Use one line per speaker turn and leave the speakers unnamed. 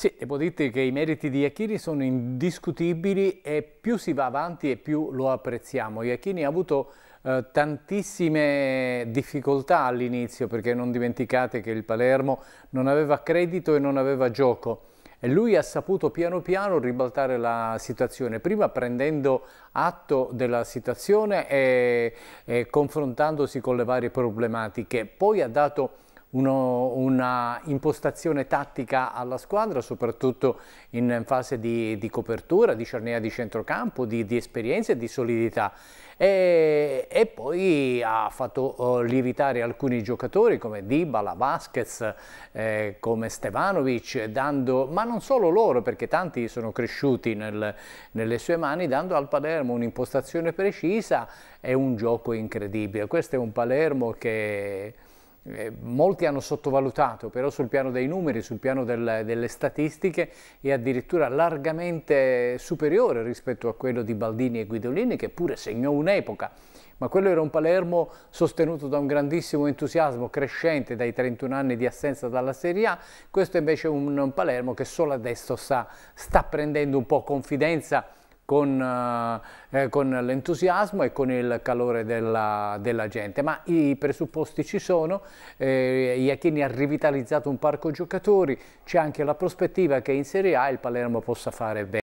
Sì, devo dirti che i meriti di Iachini sono indiscutibili e più si va avanti e più lo apprezziamo. Iachini ha avuto eh, tantissime difficoltà all'inizio perché non dimenticate che il Palermo non aveva credito e non aveva gioco. E lui ha saputo piano piano ribaltare la situazione, prima prendendo atto della situazione e, e confrontandosi con le varie problematiche, poi ha dato uno, una impostazione tattica alla squadra, soprattutto in fase di, di copertura, di cernia di centrocampo, di, di esperienza e di solidità. E, e poi ha fatto oh, lievitare alcuni giocatori come Dybala, Vasquez, eh, come Stevanovic, dando, ma non solo loro, perché tanti sono cresciuti nel, nelle sue mani, dando al Palermo un'impostazione precisa e un gioco incredibile. Questo è un Palermo che eh, molti hanno sottovalutato, però sul piano dei numeri, sul piano del, delle statistiche è addirittura largamente superiore rispetto a quello di Baldini e Guidolini che pure segnò un'epoca. Ma quello era un Palermo sostenuto da un grandissimo entusiasmo crescente dai 31 anni di assenza dalla Serie A, questo invece è un, un Palermo che solo adesso sta, sta prendendo un po' confidenza con, eh, eh, con l'entusiasmo e con il calore della, della, gente. Ma i presupposti ci sono, eh, Iachini ha rivitalizzato un parco giocatori, c'è anche la prospettiva che in Serie A il Palermo possa fare bene.